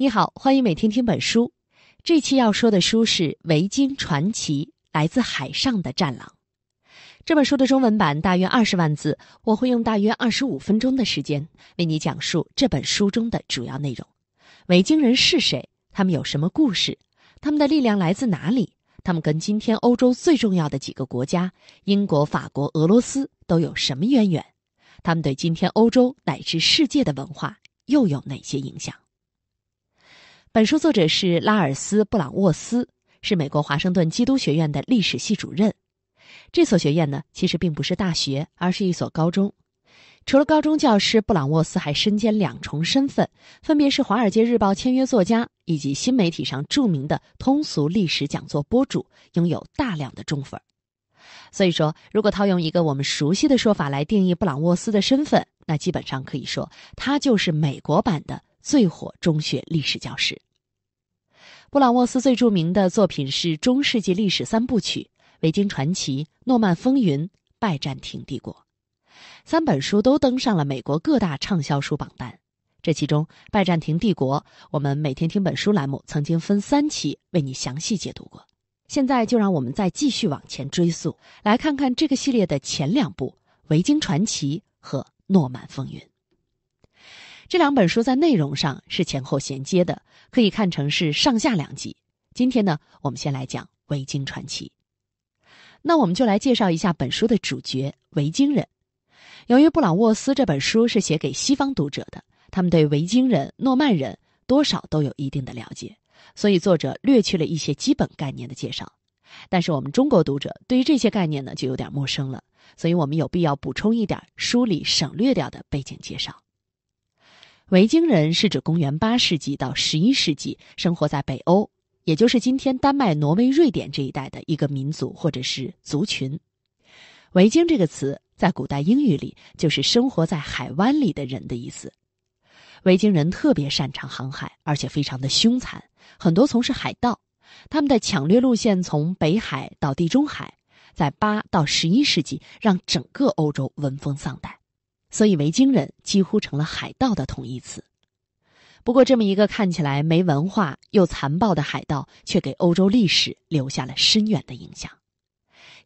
你好，欢迎每天听本书。这期要说的书是《维京传奇：来自海上的战狼》。这本书的中文版大约二十万字，我会用大约二十五分钟的时间为你讲述这本书中的主要内容。维京人是谁？他们有什么故事？他们的力量来自哪里？他们跟今天欧洲最重要的几个国家——英国、法国、俄罗斯都有什么渊源？他们对今天欧洲乃至世界的文化又有哪些影响？本书作者是拉尔斯·布朗沃斯，是美国华盛顿基督学院的历史系主任。这所学院呢，其实并不是大学，而是一所高中。除了高中教师，布朗沃斯还身兼两重身份，分别是《华尔街日报》签约作家，以及新媒体上著名的通俗历史讲座播主，拥有大量的中粉。所以说，如果套用一个我们熟悉的说法来定义布朗沃斯的身份，那基本上可以说，他就是美国版的。最火中学历史教师。布朗沃斯最著名的作品是中世纪历史三部曲：《维京传奇》《诺曼风云》《拜占庭帝国》，三本书都登上了美国各大畅销书榜单。这其中，《拜占庭帝国》，我们每天听本书栏目曾经分三期为你详细解读过。现在就让我们再继续往前追溯，来看看这个系列的前两部《维京传奇》和《诺曼风云》。这两本书在内容上是前后衔接的，可以看成是上下两集。今天呢，我们先来讲《维京传奇》。那我们就来介绍一下本书的主角——维京人。由于布朗沃斯这本书是写给西方读者的，他们对维京人、诺曼人多少都有一定的了解，所以作者略去了一些基本概念的介绍。但是我们中国读者对于这些概念呢，就有点陌生了，所以我们有必要补充一点书里省略掉的背景介绍。维京人是指公元八世纪到十一世纪生活在北欧，也就是今天丹麦、挪威、瑞典这一带的一个民族或者是族群。维京这个词在古代英语里就是生活在海湾里的人的意思。维京人特别擅长航海，而且非常的凶残，很多从事海盗。他们的抢掠路线从北海到地中海，在八到十一世纪让整个欧洲闻风丧胆。所以，维京人几乎成了海盗的同义词。不过，这么一个看起来没文化又残暴的海盗，却给欧洲历史留下了深远的影响。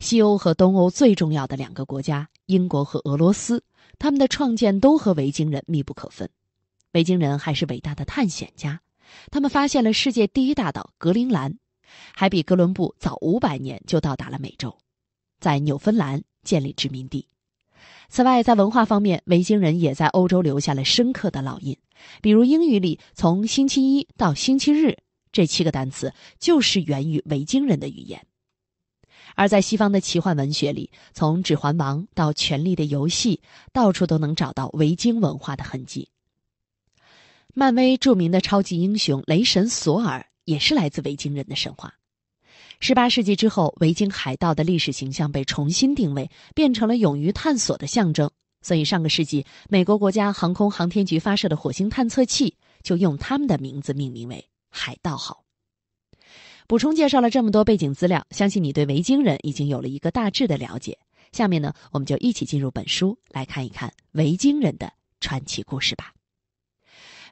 西欧和东欧最重要的两个国家——英国和俄罗斯，他们的创建都和维京人密不可分。维京人还是伟大的探险家，他们发现了世界第一大岛——格陵兰，还比哥伦布早五百年就到达了美洲，在纽芬兰建立殖民地。此外，在文化方面，维京人也在欧洲留下了深刻的烙印，比如英语里从星期一到星期日这七个单词就是源于维京人的语言。而在西方的奇幻文学里，从《指环王》到《权力的游戏》，到处都能找到维京文化的痕迹。漫威著名的超级英雄雷神索尔也是来自维京人的神话。十八世纪之后，维京海盗的历史形象被重新定位，变成了勇于探索的象征。所以上个世纪，美国国家航空航天局发射的火星探测器就用他们的名字命名为“海盗号”。补充介绍了这么多背景资料，相信你对维京人已经有了一个大致的了解。下面呢，我们就一起进入本书，来看一看维京人的传奇故事吧。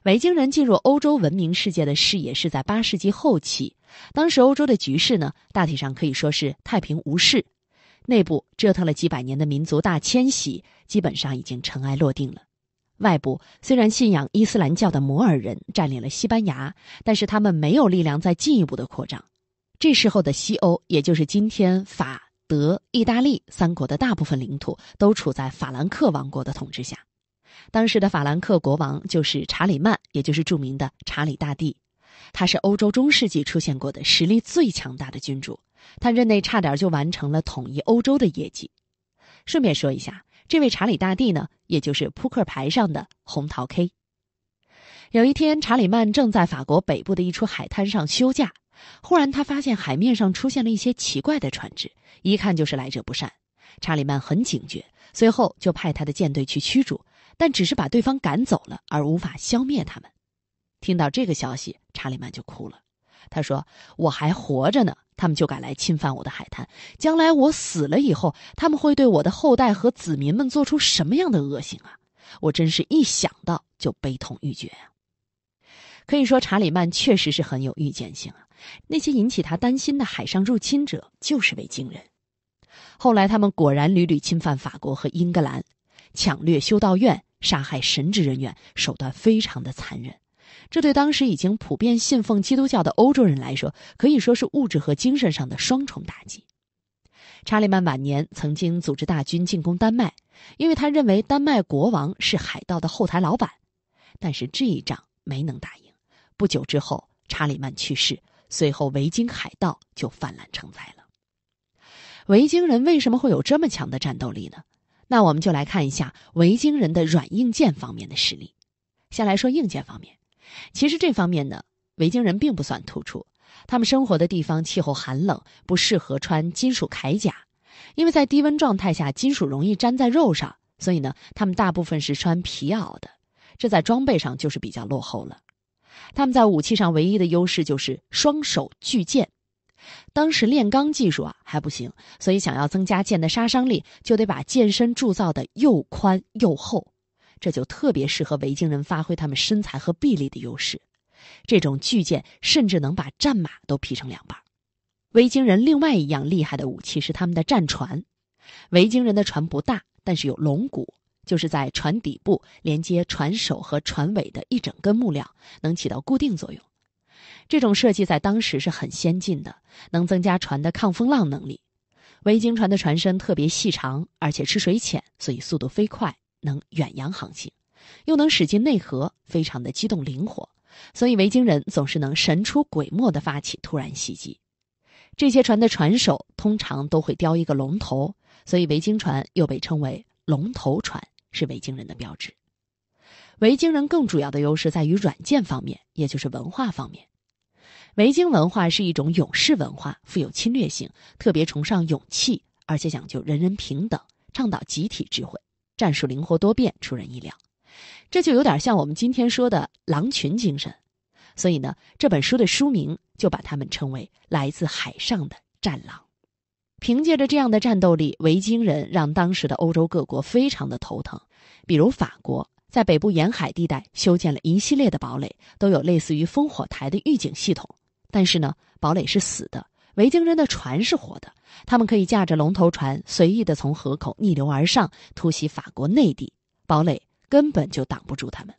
维京人进入欧洲文明世界的视野是在八世纪后期。当时欧洲的局势呢，大体上可以说是太平无事。内部折腾了几百年的民族大迁徙，基本上已经尘埃落定了。外部虽然信仰伊斯兰教的摩尔人占领了西班牙，但是他们没有力量再进一步的扩张。这时候的西欧，也就是今天法德意大利三国的大部分领土，都处在法兰克王国的统治下。当时的法兰克国王就是查理曼，也就是著名的查理大帝。他是欧洲中世纪出现过的实力最强大的君主，他任内差点就完成了统一欧洲的业绩。顺便说一下，这位查理大帝呢，也就是扑克牌上的红桃 K。有一天，查理曼正在法国北部的一处海滩上休假，忽然他发现海面上出现了一些奇怪的船只，一看就是来者不善。查理曼很警觉，随后就派他的舰队去驱逐，但只是把对方赶走了，而无法消灭他们。听到这个消息，查理曼就哭了。他说：“我还活着呢，他们就敢来侵犯我的海滩。将来我死了以后，他们会对我的后代和子民们做出什么样的恶行啊？我真是一想到就悲痛欲绝啊！”可以说，查理曼确实是很有预见性啊。那些引起他担心的海上入侵者就是维京人。后来，他们果然屡屡侵犯法国和英格兰，抢掠修道院，杀害神职人员，手段非常的残忍。这对当时已经普遍信奉基督教的欧洲人来说，可以说是物质和精神上的双重打击。查理曼晚年曾经组织大军进攻丹麦，因为他认为丹麦国王是海盗的后台老板，但是这一仗没能打赢。不久之后，查理曼去世，随后维京海盗就泛滥成灾了。维京人为什么会有这么强的战斗力呢？那我们就来看一下维京人的软硬件方面的实力。先来说硬件方面。其实这方面呢，维京人并不算突出。他们生活的地方气候寒冷，不适合穿金属铠甲，因为在低温状态下，金属容易粘在肉上。所以呢，他们大部分是穿皮袄的，这在装备上就是比较落后了。他们在武器上唯一的优势就是双手巨剑。当时炼钢技术啊还不行，所以想要增加剑的杀伤力，就得把剑身铸造的又宽又厚。这就特别适合维京人发挥他们身材和臂力的优势。这种巨舰甚至能把战马都劈成两半。维京人另外一样厉害的武器是他们的战船。维京人的船不大，但是有龙骨，就是在船底部连接船首和船尾的一整根木料，能起到固定作用。这种设计在当时是很先进的，能增加船的抗风浪能力。维京船的船身特别细长，而且吃水浅，所以速度飞快。能远洋航行，又能驶进内河，非常的机动灵活，所以维京人总是能神出鬼没地发起突然袭击。这些船的船首通常都会雕一个龙头，所以维京船又被称为“龙头船”，是维京人的标志。维京人更主要的优势在于软件方面，也就是文化方面。维京文化是一种勇士文化，富有侵略性，特别崇尚勇气，而且讲究人人平等，倡导集体智慧。战术灵活多变，出人意料，这就有点像我们今天说的狼群精神。所以呢，这本书的书名就把他们称为来自海上的战狼。凭借着这样的战斗力，维京人让当时的欧洲各国非常的头疼。比如法国，在北部沿海地带修建了一系列的堡垒，都有类似于烽火台的预警系统。但是呢，堡垒是死的。维京人的船是活的，他们可以驾着龙头船随意的从河口逆流而上，突袭法国内地堡垒，根本就挡不住他们。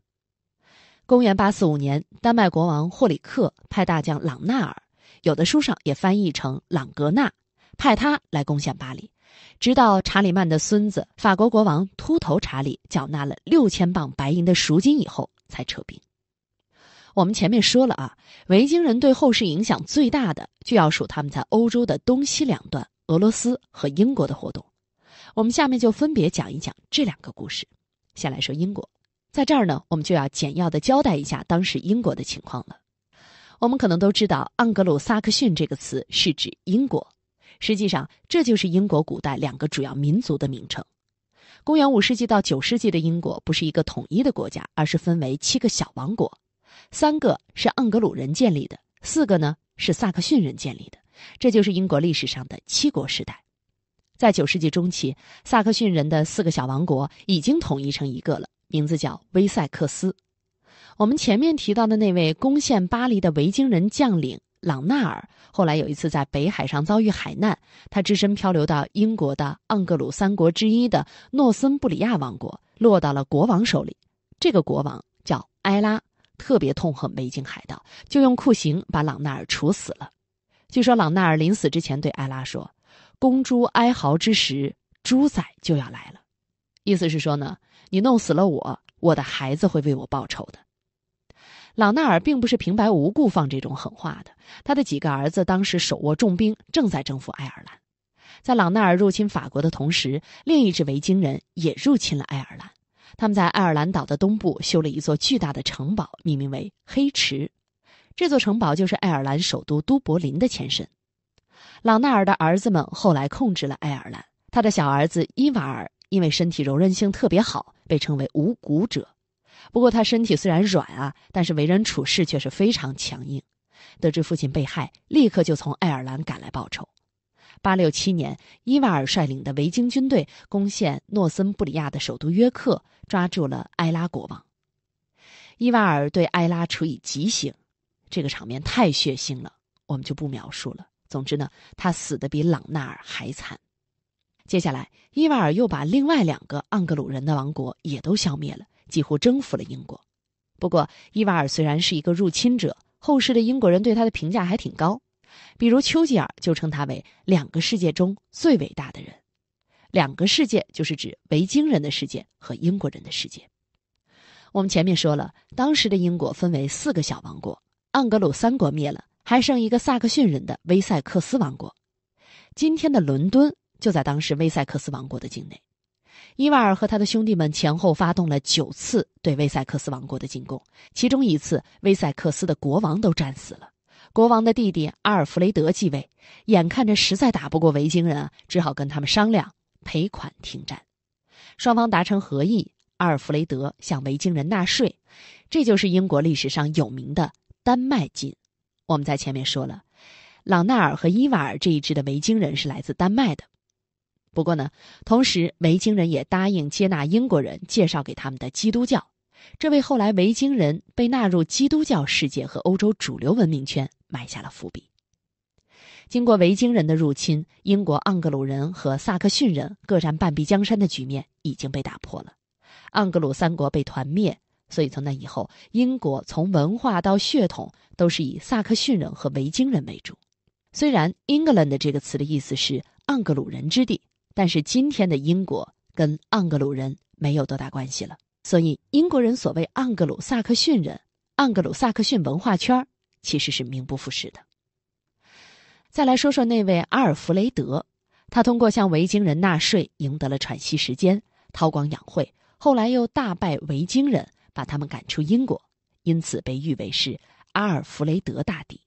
公元845年，丹麦国王霍里克派大将朗纳尔（有的书上也翻译成朗格纳），派他来攻陷巴黎，直到查理曼的孙子、法国国王秃头查理缴纳了六千磅白银的赎金以后，才撤兵。我们前面说了啊，维京人对后世影响最大的，就要数他们在欧洲的东西两段——俄罗斯和英国的活动。我们下面就分别讲一讲这两个故事。先来说英国，在这儿呢，我们就要简要的交代一下当时英国的情况了。我们可能都知道“盎格鲁撒克逊”这个词是指英国，实际上这就是英国古代两个主要民族的名称。公元五世纪到九世纪的英国不是一个统一的国家，而是分为七个小王国。三个是盎格鲁人建立的，四个呢是萨克逊人建立的。这就是英国历史上的七国时代。在九世纪中期，萨克逊人的四个小王国已经统一成一个了，名字叫威塞克斯。我们前面提到的那位攻陷巴黎的维京人将领朗纳尔，后来有一次在北海上遭遇海难，他只身漂流到英国的盎格鲁三国之一的诺森布里亚王国，落到了国王手里。这个国王叫埃拉。特别痛恨维京海盗，就用酷刑把朗纳尔处死了。据说朗纳尔临死之前对艾拉说：“公猪哀嚎之时，猪仔就要来了。”意思是说呢，你弄死了我，我的孩子会为我报仇的。朗纳尔并不是平白无故放这种狠话的。他的几个儿子当时手握重兵，正在征服爱尔兰。在朗纳尔入侵法国的同时，另一支维京人也入侵了爱尔兰。他们在爱尔兰岛的东部修了一座巨大的城堡，命名为黑池。这座城堡就是爱尔兰首都都柏林的前身。朗纳尔的儿子们后来控制了爱尔兰。他的小儿子伊瓦尔因为身体柔韧性特别好，被称为无骨者。不过他身体虽然软啊，但是为人处事却是非常强硬。得知父亲被害，立刻就从爱尔兰赶来报仇。八六七年，伊瓦尔率领的维京军队攻陷诺森布里亚的首都约克，抓住了埃拉国王。伊瓦尔对埃拉处以极刑，这个场面太血腥了，我们就不描述了。总之呢，他死的比朗纳尔还惨。接下来，伊瓦尔又把另外两个盎格鲁人的王国也都消灭了，几乎征服了英国。不过，伊瓦尔虽然是一个入侵者，后世的英国人对他的评价还挺高。比如丘吉尔就称他为两个世界中最伟大的人，两个世界就是指维京人的世界和英国人的世界。我们前面说了，当时的英国分为四个小王国，盎格鲁三国灭了，还剩一个萨克逊人的威塞克斯王国。今天的伦敦就在当时威塞克斯王国的境内。伊瓦尔和他的兄弟们前后发动了九次对威塞克斯王国的进攻，其中一次威塞克斯的国王都战死了。国王的弟弟阿尔弗雷德继位，眼看着实在打不过维京人啊，只好跟他们商量赔款停战。双方达成合议，阿尔弗雷德向维京人纳税，这就是英国历史上有名的丹麦金。我们在前面说了，朗纳尔和伊瓦尔这一支的维京人是来自丹麦的。不过呢，同时维京人也答应接纳英国人介绍给他们的基督教，这为后来维京人被纳入基督教世界和欧洲主流文明圈。埋下了伏笔。经过维京人的入侵，英国盎格鲁人和萨克逊人各占半壁江山的局面已经被打破了，盎格鲁三国被团灭，所以从那以后，英国从文化到血统都是以萨克逊人和维京人为主。虽然 England 这个词的意思是盎格鲁人之地，但是今天的英国跟盎格鲁人没有多大关系了。所以英国人所谓盎格鲁萨克逊人、盎格鲁萨克逊文化圈。其实是名不副实的。再来说说那位阿尔弗雷德，他通过向维京人纳税赢得了喘息时间，韬光养晦，后来又大败维京人，把他们赶出英国，因此被誉为是阿尔弗雷德大帝。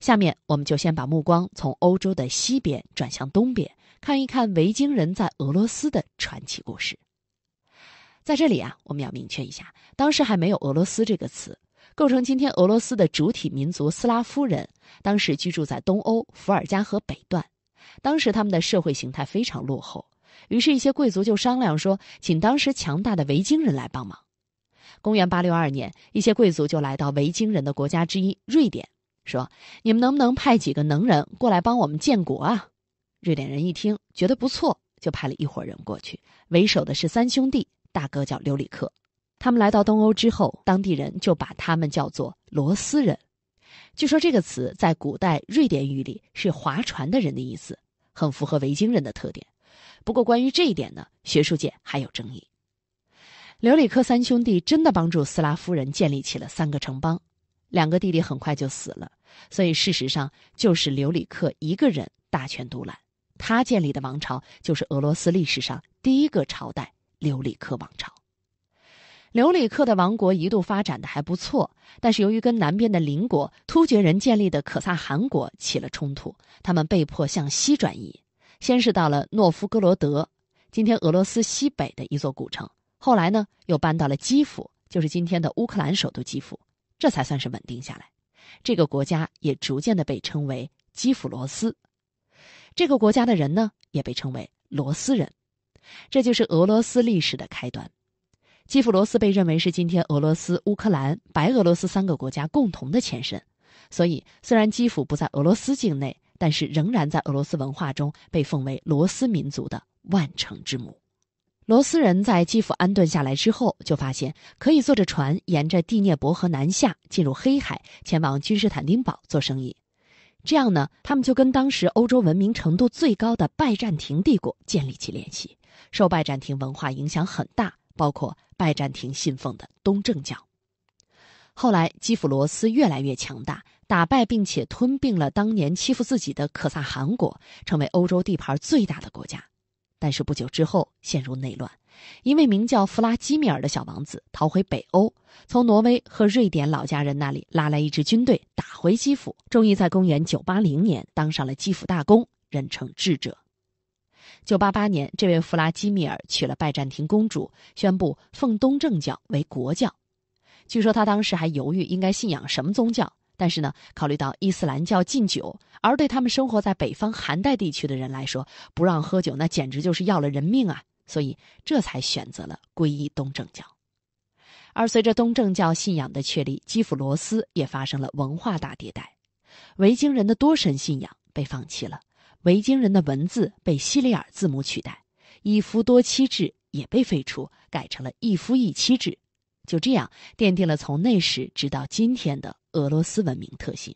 下面，我们就先把目光从欧洲的西边转向东边，看一看维京人在俄罗斯的传奇故事。在这里啊，我们要明确一下，当时还没有“俄罗斯”这个词。构成今天俄罗斯的主体民族斯拉夫人，当时居住在东欧伏尔加河北段，当时他们的社会形态非常落后，于是，一些贵族就商量说，请当时强大的维京人来帮忙。公元862年，一些贵族就来到维京人的国家之一瑞典，说：“你们能不能派几个能人过来帮我们建国啊？”瑞典人一听觉得不错，就派了一伙人过去，为首的是三兄弟，大哥叫刘里克。他们来到东欧之后，当地人就把他们叫做罗斯人。据说这个词在古代瑞典语里是划船的人的意思，很符合维京人的特点。不过，关于这一点呢，学术界还有争议。刘里克三兄弟真的帮助斯拉夫人建立起了三个城邦，两个弟弟很快就死了，所以事实上就是刘里克一个人大权独揽。他建立的王朝就是俄罗斯历史上第一个朝代——刘里克王朝。留里克的王国一度发展的还不错，但是由于跟南边的邻国突厥人建立的可萨汗国起了冲突，他们被迫向西转移，先是到了诺夫哥罗德，今天俄罗斯西北的一座古城，后来呢又搬到了基辅，就是今天的乌克兰首都基辅，这才算是稳定下来。这个国家也逐渐的被称为基辅罗斯，这个国家的人呢也被称为罗斯人，这就是俄罗斯历史的开端。基辅罗斯被认为是今天俄罗斯、乌克兰、白俄罗斯三个国家共同的前身，所以虽然基辅不在俄罗斯境内，但是仍然在俄罗斯文化中被奉为罗斯民族的万城之母。罗斯人在基辅安顿下来之后，就发现可以坐着船沿着第聂伯河南下，进入黑海，前往君士坦丁堡做生意。这样呢，他们就跟当时欧洲文明程度最高的拜占庭帝国建立起联系，受拜占庭文化影响很大。包括拜占庭信奉的东正教。后来，基辅罗斯越来越强大，打败并且吞并了当年欺负自己的可萨汗国，成为欧洲地盘最大的国家。但是不久之后陷入内乱，一位名叫弗拉基米尔的小王子逃回北欧，从挪威和瑞典老家人那里拉来一支军队，打回基辅，终于在公元980年当上了基辅大公，人称智者。九八八年，这位弗拉基米尔娶了拜占庭公主，宣布奉东正教为国教。据说他当时还犹豫应该信仰什么宗教，但是呢，考虑到伊斯兰教禁酒，而对他们生活在北方寒带地区的人来说，不让喝酒那简直就是要了人命啊！所以这才选择了皈依东正教。而随着东正教信仰的确立，基辅罗斯也发生了文化大迭代，维京人的多神信仰被放弃了。维京人的文字被西里尔字母取代，一夫多妻制也被废除，改成了一夫一妻制。就这样，奠定了从那时直到今天的俄罗斯文明特性。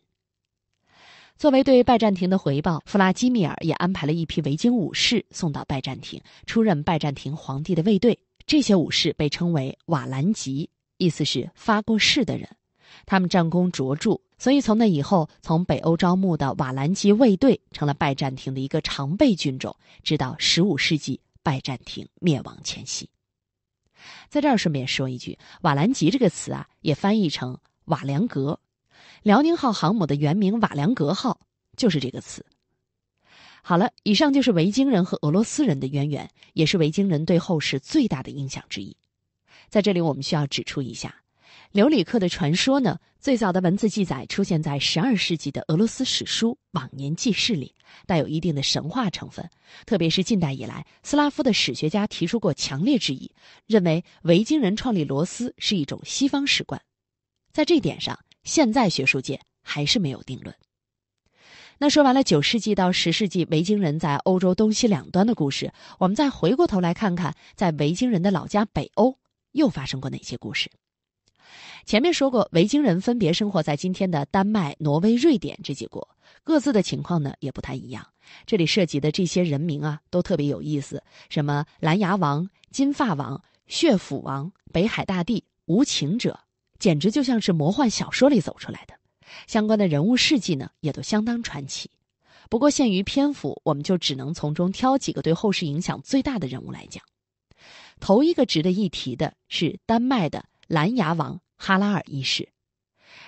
作为对拜占庭的回报，弗拉基米尔也安排了一批维京武士送到拜占庭，出任拜占庭皇帝的卫队。这些武士被称为瓦兰吉，意思是发过誓的人。他们战功卓著，所以从那以后，从北欧招募的瓦兰吉卫队成了拜占庭的一个常备军种，直到十五世纪拜占庭灭亡前夕。在这儿顺便说一句，瓦兰吉这个词啊，也翻译成瓦良格。辽宁号航母的原名瓦良格号就是这个词。好了，以上就是维京人和俄罗斯人的渊源，也是维京人对后世最大的影响之一。在这里，我们需要指出一下。留里克的传说呢，最早的文字记载出现在十二世纪的俄罗斯史书《往年记事》里，带有一定的神话成分。特别是近代以来，斯拉夫的史学家提出过强烈质疑，认为维京人创立罗斯是一种西方史观。在这点上，现在学术界还是没有定论。那说完了九世纪到十世纪维京人在欧洲东西两端的故事，我们再回过头来看看，在维京人的老家北欧又发生过哪些故事。前面说过，维京人分别生活在今天的丹麦、挪威、瑞典这几国，各自的情况呢也不太一样。这里涉及的这些人名啊，都特别有意思，什么蓝牙王、金发王、血斧王、北海大帝、无情者，简直就像是魔幻小说里走出来的。相关的人物事迹呢，也都相当传奇。不过限于篇幅，我们就只能从中挑几个对后世影响最大的人物来讲。头一个值得一提的是丹麦的。蓝牙王哈拉尔一世，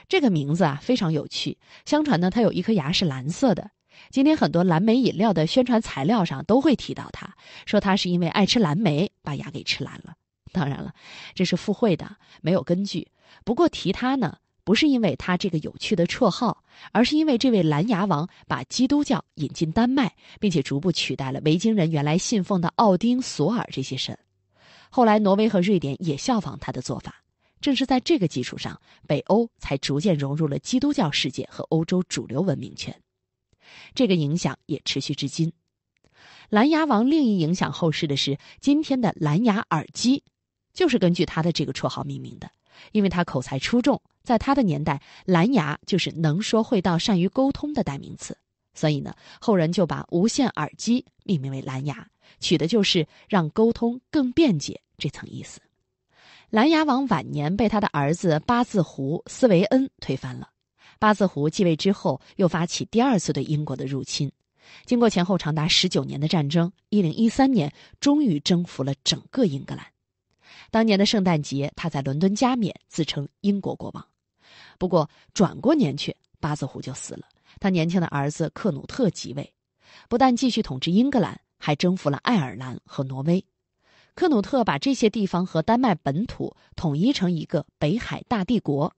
这个名字啊非常有趣。相传呢，他有一颗牙是蓝色的。今天很多蓝莓饮料的宣传材料上都会提到他，说他是因为爱吃蓝莓把牙给吃蓝了。当然了，这是附会的，没有根据。不过提他呢，不是因为他这个有趣的绰号，而是因为这位蓝牙王把基督教引进丹麦，并且逐步取代了维京人原来信奉的奥丁、索尔这些神。后来挪威和瑞典也效仿他的做法。正是在这个基础上，北欧才逐渐融入了基督教世界和欧洲主流文明圈。这个影响也持续至今。蓝牙王另一影响后世的是，今天的蓝牙耳机就是根据他的这个绰号命名的。因为他口才出众，在他的年代，蓝牙就是能说会道、善于沟通的代名词。所以呢，后人就把无线耳机命名为蓝牙，取的就是让沟通更便捷这层意思。蓝牙王晚年被他的儿子八字胡斯维恩推翻了。八字胡继位之后，又发起第二次对英国的入侵。经过前后长达十九年的战争，一零一三年终于征服了整个英格兰。当年的圣诞节，他在伦敦加冕，自称英国国王。不过转过年去，八字胡就死了。他年轻的儿子克努特即位，不但继续统治英格兰，还征服了爱尔兰和挪威。克努特把这些地方和丹麦本土统一成一个北海大帝国，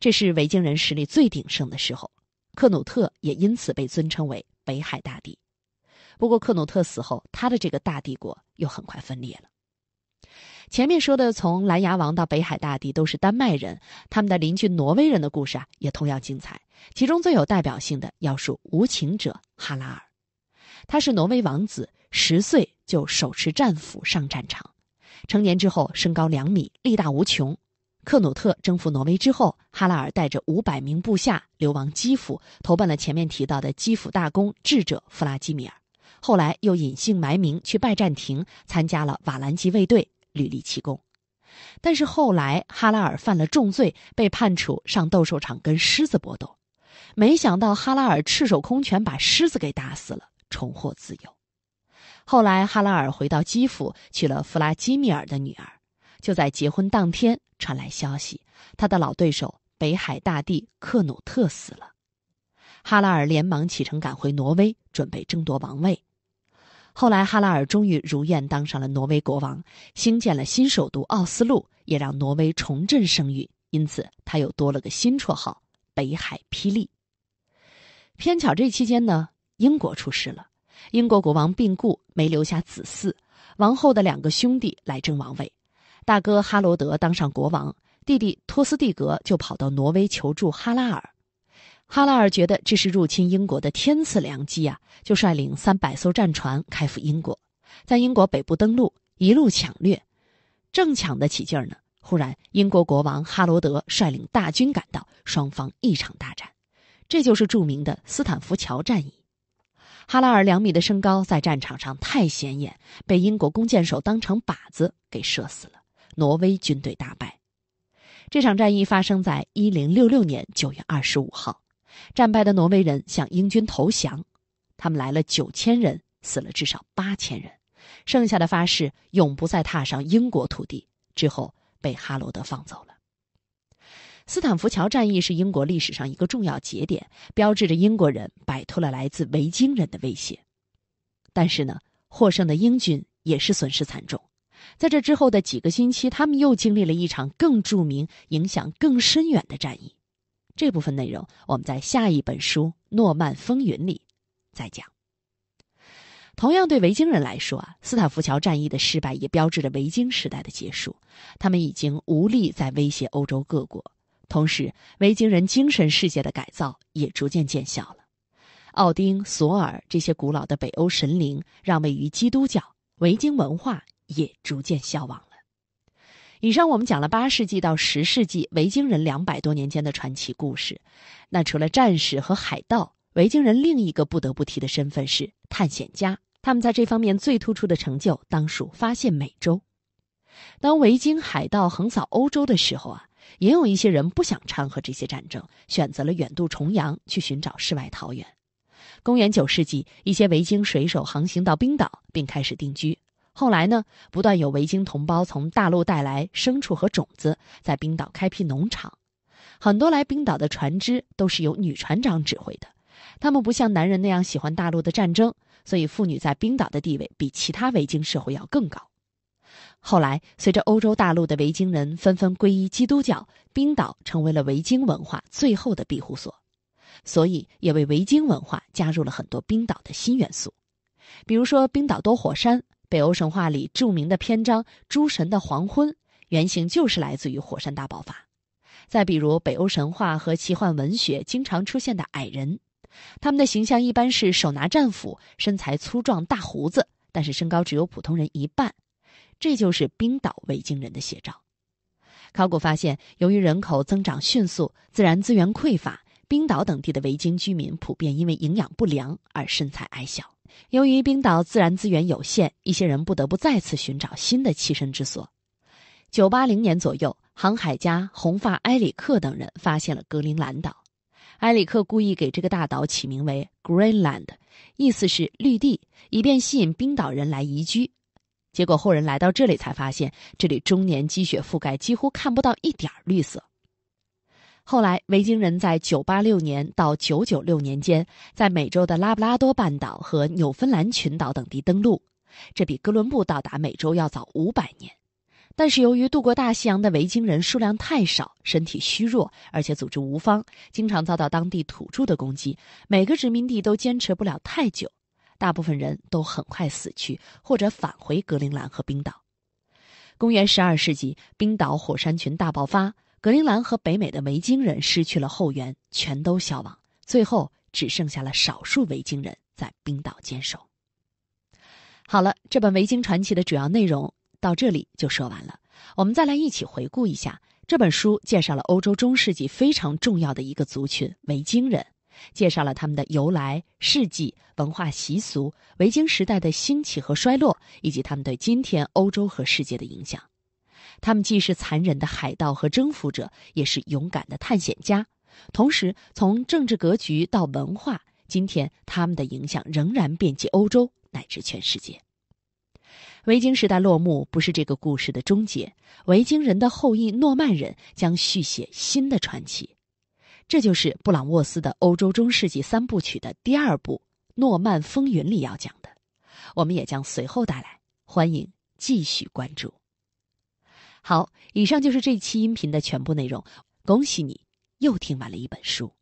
这是维京人实力最鼎盛的时候。克努特也因此被尊称为北海大帝。不过克努特死后，他的这个大帝国又很快分裂了。前面说的从蓝牙王到北海大帝都是丹麦人，他们的邻居挪威人的故事啊，也同样精彩。其中最有代表性的要数无情者哈拉尔，他是挪威王子。十岁就手持战斧上战场，成年之后身高两米，力大无穷。克努特征服挪威之后，哈拉尔带着五百名部下流亡基辅，投奔了前面提到的基辅大公智者弗拉基米尔。后来又隐姓埋名去拜占庭，参加了瓦兰吉卫队，屡立奇功。但是后来哈拉尔犯了重罪，被判处上斗兽场跟狮子搏斗。没想到哈拉尔赤手空拳把狮子给打死了，重获自由。后来，哈拉尔回到基辅，娶了弗拉基米尔的女儿。就在结婚当天，传来消息，他的老对手北海大帝克努特死了。哈拉尔连忙启程赶回挪威，准备争夺王位。后来，哈拉尔终于如愿当上了挪威国王，兴建了新首都奥斯陆，也让挪威重振声誉。因此，他又多了个新绰号——北海霹雳。偏巧这期间呢，英国出事了。英国国王病故，没留下子嗣，王后的两个兄弟来争王位，大哥哈罗德当上国王，弟弟托斯蒂格就跑到挪威求助哈拉尔。哈拉尔觉得这是入侵英国的天赐良机啊，就率领三百艘战船开赴英国，在英国北部登陆，一路抢掠，正抢得起劲呢，忽然英国国王哈罗德率领大军赶到，双方一场大战，这就是著名的斯坦福桥战役。哈拉尔两米的身高在战场上太显眼，被英国弓箭手当成靶子给射死了。挪威军队大败，这场战役发生在一零六六年九月二十五号。战败的挪威人向英军投降，他们来了九千人，死了至少八千人，剩下的发誓永不再踏上英国土地，之后被哈罗德放走了。斯坦福桥战役是英国历史上一个重要节点，标志着英国人摆脱了来自维京人的威胁。但是呢，获胜的英军也是损失惨重。在这之后的几个星期，他们又经历了一场更著名、影响更深远的战役。这部分内容我们在下一本书《诺曼风云》里再讲。同样，对维京人来说啊，斯坦福桥战役的失败也标志着维京时代的结束，他们已经无力再威胁欧洲各国。同时，维京人精神世界的改造也逐渐见效了。奥丁、索尔这些古老的北欧神灵让位于基督教，维京文化也逐渐消亡了。以上我们讲了八世纪到十世纪维京人两百多年间的传奇故事。那除了战士和海盗，维京人另一个不得不提的身份是探险家。他们在这方面最突出的成就，当属发现美洲。当维京海盗横扫欧洲的时候啊。也有一些人不想掺和这些战争，选择了远渡重洋去寻找世外桃源。公元九世纪，一些维京水手航行到冰岛，并开始定居。后来呢，不断有维京同胞从大陆带来牲畜和种子，在冰岛开辟农场。很多来冰岛的船只都是由女船长指挥的，他们不像男人那样喜欢大陆的战争，所以妇女在冰岛的地位比其他维京社会要更高。后来，随着欧洲大陆的维京人纷纷皈依基督教，冰岛成为了维京文化最后的庇护所，所以也为维京文化加入了很多冰岛的新元素。比如说，冰岛多火山，北欧神话里著名的篇章《诸神的黄昏》原型就是来自于火山大爆发。再比如，北欧神话和奇幻文学经常出现的矮人，他们的形象一般是手拿战斧，身材粗壮，大胡子，但是身高只有普通人一半。这就是冰岛维京人的写照。考古发现，由于人口增长迅速，自然资源匮乏，冰岛等地的维京居民普遍因为营养不良而身材矮小。由于冰岛自然资源有限，一些人不得不再次寻找新的栖身之所。九八零年左右，航海家红发埃里克等人发现了格陵兰岛。埃里克故意给这个大岛起名为 Greenland，意思是绿地，以便吸引冰岛人来移居。结果后人来到这里才发现，这里终年积雪覆盖，几乎看不到一点儿绿色。后来，维京人在九八六年到九九六年间，在美洲的拉布拉多半岛和纽芬兰群岛等地登陆，这比哥伦布到达美洲要早五百年。但是，由于渡过大西洋的维京人数量太少，身体虚弱，而且组织无方，经常遭到当地土著的攻击，每个殖民地都坚持不了太久。大部分人都很快死去，或者返回格陵兰和冰岛。公元十二世纪，冰岛火山群大爆发，格陵兰和北美的维京人失去了后援，全都消亡。最后，只剩下了少数维京人在冰岛坚守。好了，这本维京传奇的主要内容到这里就说完了。我们再来一起回顾一下，这本书介绍了欧洲中世纪非常重要的一个族群——维京人。介绍了他们的由来、事迹、文化习俗、维京时代的兴起和衰落，以及他们对今天欧洲和世界的影响。他们既是残忍的海盗和征服者，也是勇敢的探险家。同时，从政治格局到文化，今天他们的影响仍然遍及欧洲乃至全世界。维京时代落幕不是这个故事的终结，维京人的后裔诺曼人将续写新的传奇。这就是布朗沃斯的《欧洲中世纪三部曲》的第二部《诺曼风云》里要讲的，我们也将随后带来，欢迎继续关注。好，以上就是这期音频的全部内容。恭喜你又听完了一本书。